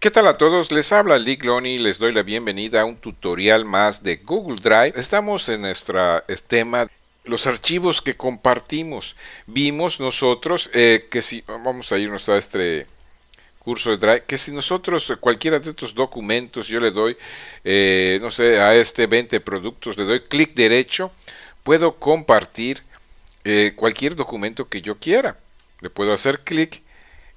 ¿Qué tal a todos? Les habla Lee y les doy la bienvenida a un tutorial más de Google Drive. Estamos en nuestra eh, tema los archivos que compartimos. Vimos nosotros eh, que si vamos a irnos a este curso de Drive, que si nosotros cualquiera de estos documentos yo le doy, eh, no sé, a este 20 productos, le doy clic derecho, puedo compartir eh, cualquier documento que yo quiera. Le puedo hacer clic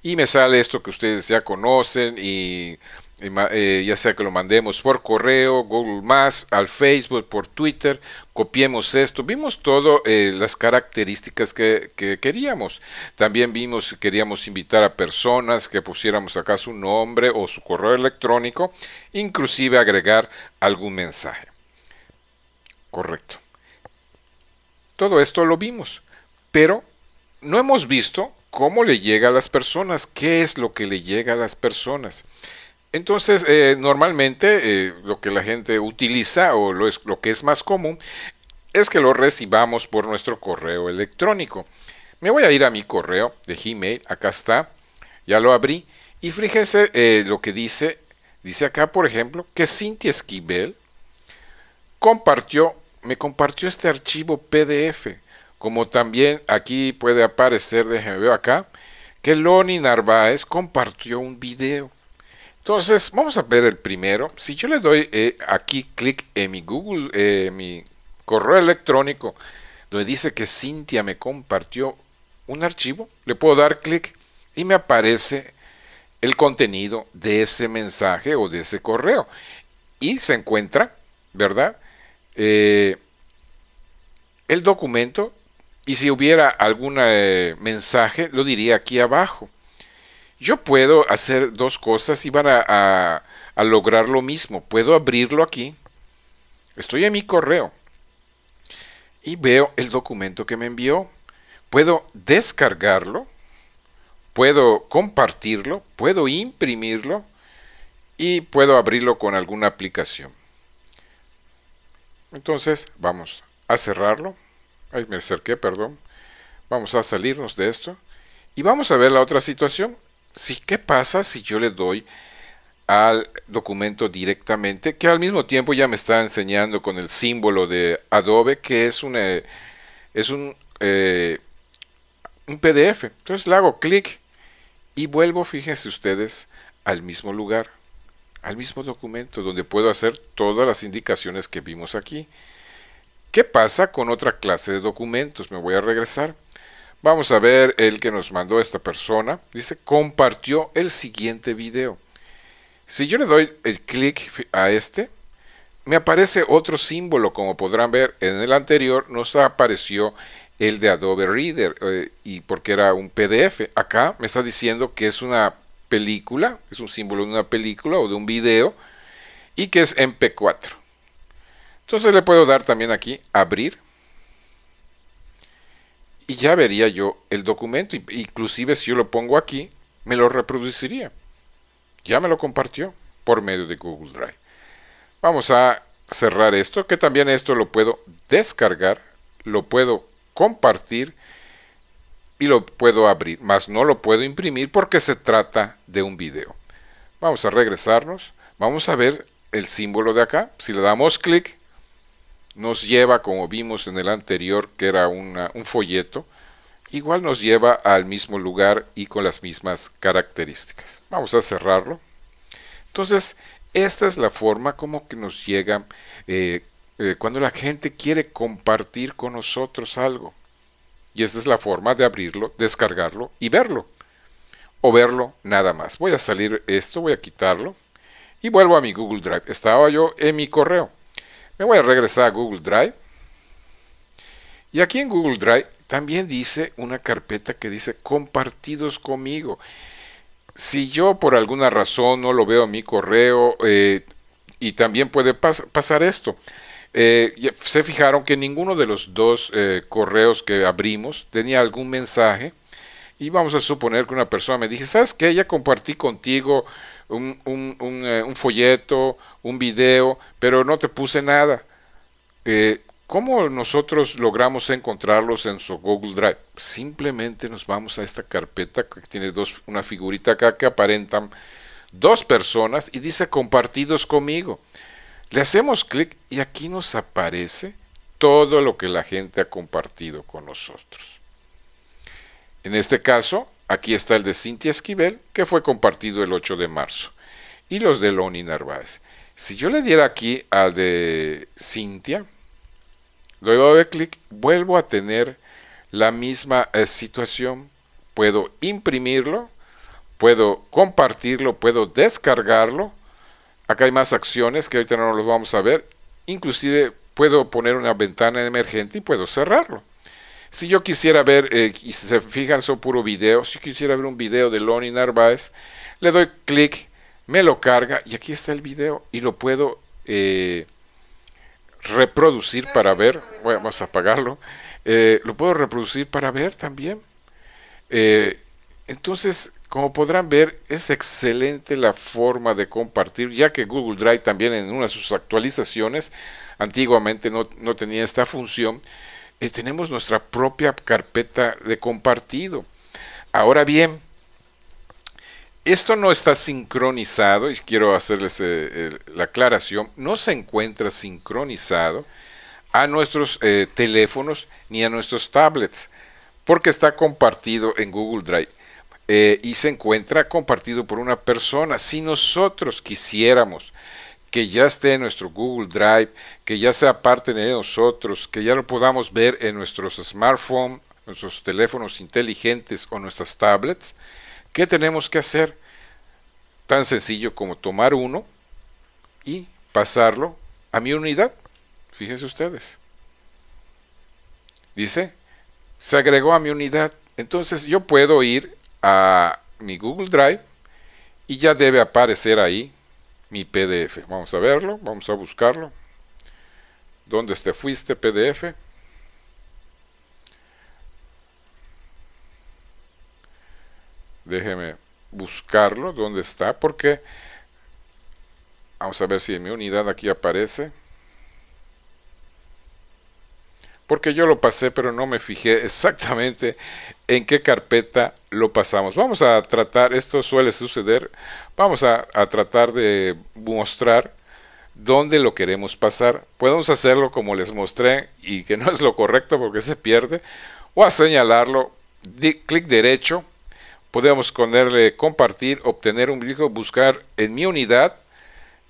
y me sale esto que ustedes ya conocen y eh, ya sea que lo mandemos por correo, Google Más, al Facebook, por Twitter, copiemos esto. Vimos todas eh, las características que, que, queríamos. También vimos queríamos invitar a personas que pusiéramos acá su nombre o su correo electrónico, inclusive agregar algún mensaje. Correcto. Todo esto lo vimos, pero no hemos visto cómo le llega a las personas, qué es lo que le llega a las personas. Entonces, eh, normalmente eh, lo que la gente utiliza o lo, que es más común es que lo recibamos por nuestro correo electrónico. Me voy a ir a mi correo de Gmail, acá está, ya lo abrí, y fíjense eh, lo que dice, dice acá, por ejemplo, que Cintia Esquivel compartió, me compartió este archivo PDF, como también aquí puede aparecer, déjenme ver acá, que Loni Narváez compartió un video. Entonces, vamos a ver el primero. Si yo le doy eh, aquí clic en mi Google, eh, mi correo electrónico, donde dice que Cintia me compartió un archivo, le puedo dar clic y me aparece el contenido de ese mensaje o de ese correo. Y se encuentra, ¿verdad? Eh, el documento y si hubiera algún eh, mensaje, lo diría aquí abajo yo puedo hacer dos cosas y van a, lograr lo mismo. Puedo abrirlo aquí. Estoy en mi correo. Y veo el documento que me envió. Puedo descargarlo. Puedo compartirlo. Puedo imprimirlo. Y puedo abrirlo con alguna aplicación. Entonces vamos a cerrarlo. Ay, me acerqué, perdón. Vamos a salirnos de esto. Y vamos a ver la otra situación. ¿Qué pasa si yo le doy al documento directamente, que al mismo tiempo ya me está enseñando con el símbolo de Adobe, que es, es un, eh, un PDF. Entonces le hago clic y vuelvo, fíjense ustedes, al mismo lugar, al mismo documento, donde puedo hacer todas las indicaciones que vimos aquí. ¿Qué pasa con otra clase de documentos? Me voy a regresar. Vamos a ver el que nos mandó esta persona. Dice, compartió el siguiente video. Si yo le doy el clic a este, me aparece otro símbolo, como podrán ver en el anterior, nos apareció el de Adobe Reader, eh, y porque era un PDF. Acá me está diciendo que es una película, es un símbolo de una película o de un video, y que es MP4. Entonces le puedo dar también aquí abrir y ya vería yo el documento, inclusive si yo lo pongo aquí, me lo reproduciría. Ya me lo compartió por medio de Google Drive. Vamos a cerrar esto, que también esto lo puedo descargar, lo puedo compartir y lo puedo abrir, mas no lo puedo imprimir porque se trata de un video. Vamos a regresarnos, vamos a ver el símbolo de acá, si le damos clic, nos lleva, como vimos en el anterior, que era un folleto, igual nos lleva al mismo lugar y con las mismas características. Vamos a cerrarlo. Entonces, esta es la forma como que nos llega eh, eh, cuando la gente quiere compartir con nosotros algo. Y esta es la forma de abrirlo, descargarlo y verlo. O verlo nada más. Voy a salir esto, voy a quitarlo y vuelvo a mi Google Drive. Estaba yo en mi correo. Me voy a regresar a Google Drive. Y aquí en Google Drive también dice una carpeta que dice compartidos conmigo. Si yo por alguna razón no lo veo en mi correo, eh, y también puede pasar esto. Eh, se fijaron que ninguno de los dos eh, correos que abrimos tenía algún mensaje. Y vamos a suponer que una persona me dice, ¿sabes qué? Ya compartí contigo eh, un, folleto, un video, pero no te puse nada. Eh, ¿Cómo nosotros logramos encontrarlos en su Google Drive? Simplemente nos vamos a esta carpeta que tiene dos, una figurita acá que aparentan dos personas y dice compartidos conmigo. Le hacemos clic y aquí nos aparece todo lo que la gente ha compartido con nosotros. En este caso, Aquí está el de Cintia Esquivel, que fue compartido el 8 de marzo, y los de Loni Narváez. Si yo le diera aquí al de Cintia, doy doble clic, vuelvo a tener la misma eh, situación. Puedo imprimirlo, puedo compartirlo, puedo descargarlo. Acá hay más acciones que ahorita no los vamos a ver. Inclusive puedo poner una ventana emergente y puedo cerrarlo. Si yo quisiera ver, eh, y si se fijan, son puro video. Si yo quisiera ver un video de Lonnie Narváez, le doy clic, me lo carga y aquí está el video y lo puedo eh, reproducir para ver. vamos a apagarlo. Eh, lo puedo reproducir para ver también. entonces, como podrán ver, es excelente la forma de compartir, ya que Google Drive también en una de sus actualizaciones, antiguamente no, no tenía esta función, eh, tenemos nuestra propia carpeta de compartido. Ahora bien, esto no está sincronizado, y quiero hacerles eh, la aclaración, no se encuentra sincronizado a nuestros eh, teléfonos ni a nuestros tablets, porque está compartido en Google Drive y se encuentra compartido por una persona. Si nosotros quisiéramos que ya esté en nuestro Google Drive, que ya sea parte de nosotros, que ya lo podamos ver en nuestros smartphones, nuestros teléfonos inteligentes o nuestras tablets, ¿qué tenemos que hacer? Tan sencillo como tomar uno y pasarlo a mi unidad. Fíjense ustedes. Dice, se agregó a mi unidad. Entonces yo puedo ir a mi Google Drive y ya debe aparecer ahí mi PDF. Vamos a verlo, vamos a buscarlo. ¿Dónde te fuiste PDF? Déjeme buscarlo, ¿dónde está? Porque vamos a ver si en mi unidad aquí aparece. Porque yo lo pasé, pero no me fijé exactamente en qué carpeta lo pasamos. Vamos a tratar, esto suele suceder, vamos a, tratar de mostrar dónde lo queremos pasar. Podemos hacerlo como les mostré y que no es lo correcto porque se pierde, o a señalarlo, clic derecho, podemos ponerle compartir, obtener un vínculo, buscar en mi unidad,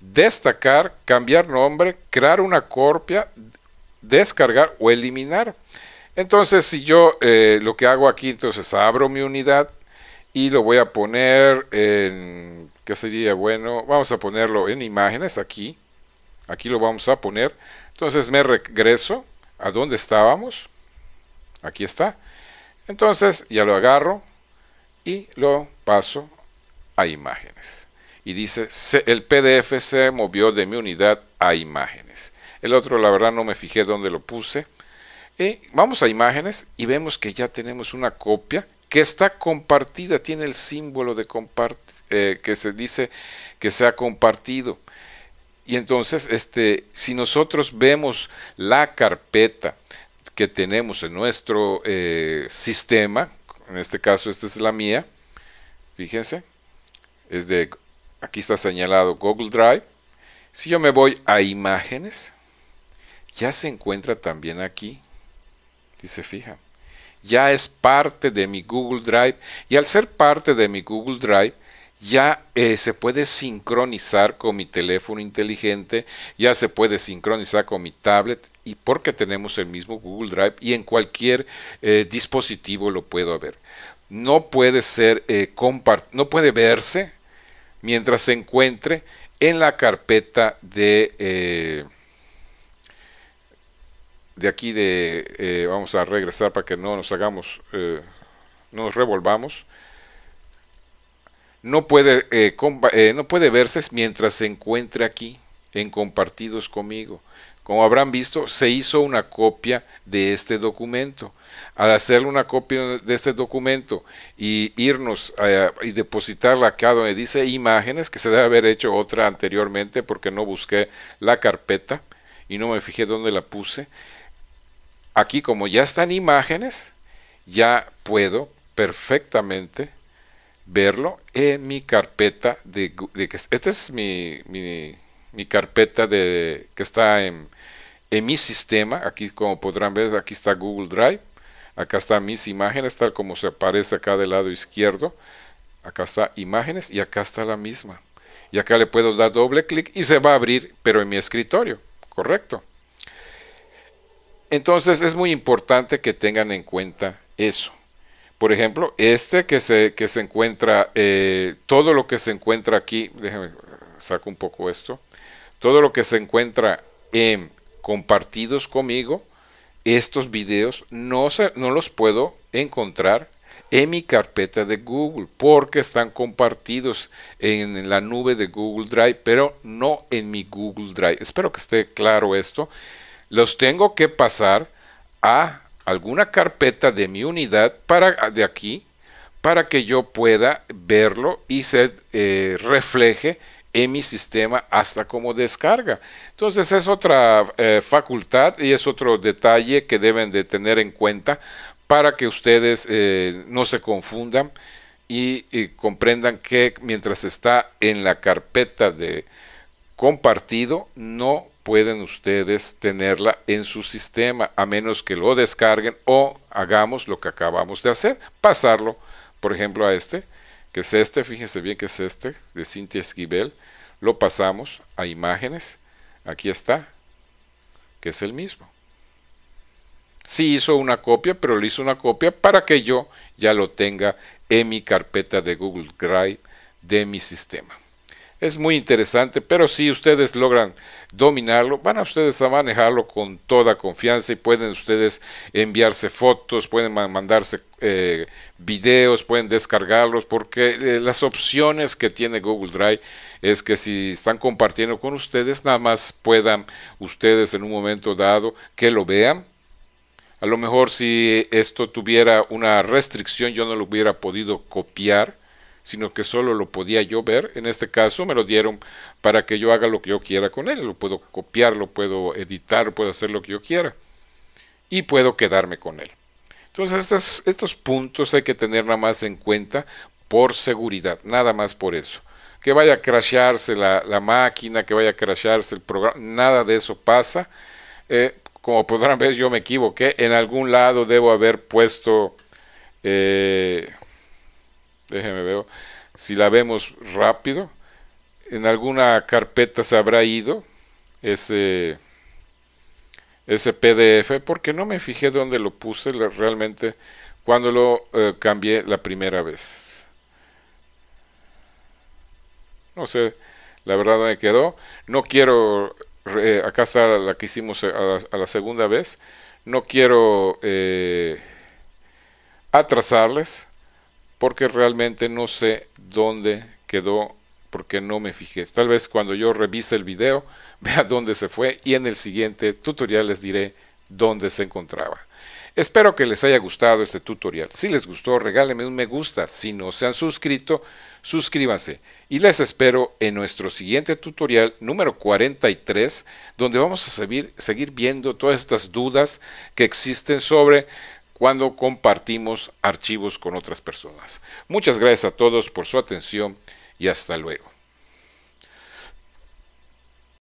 destacar, cambiar nombre, crear una copia, descargar o eliminar. Entonces, si yo eh, lo que hago aquí, entonces abro mi unidad y lo voy a poner en, ¿qué sería? Bueno, vamos a ponerlo en imágenes aquí. Aquí lo vamos a poner. Entonces me regreso a donde estábamos. Aquí está. Entonces ya lo agarro y lo paso a imágenes. Y dice, el PDF se movió de mi unidad a imágenes. El otro, la verdad, no me fijé dónde lo puse vamos a imágenes y vemos que ya tenemos una copia que está compartida, tiene el símbolo de eh, que se dice que se ha compartido. Y entonces, este, si nosotros vemos la carpeta que tenemos en nuestro eh, sistema, en este caso esta es la mía, fíjense, es aquí está señalado Google Drive, si yo me voy a imágenes, ya se encuentra también aquí si se fija ya es parte de mi Google Drive y al ser parte de mi Google Drive ya eh, se puede sincronizar con mi teléfono inteligente, ya se puede sincronizar con mi tablet y porque tenemos el mismo Google Drive y en cualquier eh, dispositivo lo puedo ver. No puede ser eh, no puede verse mientras se encuentre en la carpeta de eh, de aquí de eh, vamos a regresar para que no nos hagamos eh, no nos revolvamos no puede eh, no puede verse mientras se encuentre aquí en compartidos conmigo como habrán visto se hizo una copia de este documento al hacer una copia de este documento y irnos y depositarla acá donde dice imágenes que se debe haber hecho otra anteriormente porque no busqué la carpeta y no me fijé dónde la puse. Aquí como ya están imágenes, ya puedo perfectamente verlo en mi carpeta de, esta es este mi, mi, carpeta de que está en, mi sistema aquí como podrán ver aquí está Google Drive acá están mis imágenes tal como se aparece acá del lado izquierdo acá está imágenes y acá está la misma y acá le puedo dar doble clic y se va a abrir pero en mi escritorio correcto. Entonces es muy importante que tengan en cuenta eso. Por ejemplo, este que se, que se encuentra, eh, todo lo que se encuentra aquí, déjenme, saco un poco esto, todo lo que se encuentra en compartidos conmigo, estos videos no, no los puedo encontrar en mi carpeta de Google, porque están compartidos en la nube de Google Drive, pero no en mi Google Drive. Espero que esté claro esto. Los tengo que pasar a alguna carpeta de mi unidad para de aquí para que yo pueda verlo y se eh, refleje en mi sistema hasta como descarga. Entonces es otra eh, facultad y es otro detalle que deben de tener en cuenta para que ustedes eh, no se confundan y, comprendan que mientras está en la carpeta de compartido, no pueden ustedes tenerla en su sistema, a menos que lo descarguen o hagamos lo que acabamos de hacer, pasarlo, por ejemplo, a este, que es este, fíjense bien que es este, de Cintia Esquivel, lo pasamos a imágenes, aquí está, que es el mismo. Sí hizo una copia, pero le hizo una copia para que yo ya lo tenga en mi carpeta de Google Drive de mi sistema. Es muy interesante, pero si ustedes logran dominarlo, van a ustedes a manejarlo con toda confianza y pueden ustedes enviarse fotos, pueden mandarse eh, videos, pueden descargarlos, porque eh, las opciones que tiene Google Drive es que si están compartiendo con ustedes, nada más puedan ustedes en un momento dado que lo vean, a lo mejor si esto tuviera una restricción yo no lo hubiera podido copiar, sino que solo lo podía yo ver. En este caso me lo dieron para que yo haga lo que yo quiera con él. Lo puedo copiar, lo puedo editar, puedo hacer lo que yo quiera. Y puedo quedarme con él. Entonces estos, puntos hay que tener nada más en cuenta por seguridad, nada más por eso. Que vaya a crasharse la, máquina, que vaya a crasharse el programa, nada de eso pasa. Eh, como podrán ver, yo me equivoqué. En algún lado debo haber puesto... Déjenme eh, déjeme ver. Si la vemos rápido. En alguna carpeta se habrá ido ese, ese PDF. Porque no me fijé dónde lo puse realmente cuando lo eh, cambié la primera vez. No sé, la verdad me quedó. No quiero eh, acá está la que hicimos eh, a la, segunda vez. No quiero eh, atrasarles porque realmente no sé dónde quedó porque no me fijé. Tal vez cuando yo revise el video vea dónde se fue y en el siguiente tutorial les diré donde se encontraba. Espero que les haya gustado este tutorial. Si les gustó, regálenme un me gusta. Si no se han suscrito, suscríbanse. Y les espero en nuestro siguiente tutorial número 43, donde vamos a seguir, seguir viendo todas estas dudas que existen sobre cuando compartimos archivos con otras personas. Muchas gracias a todos por su atención y hasta luego.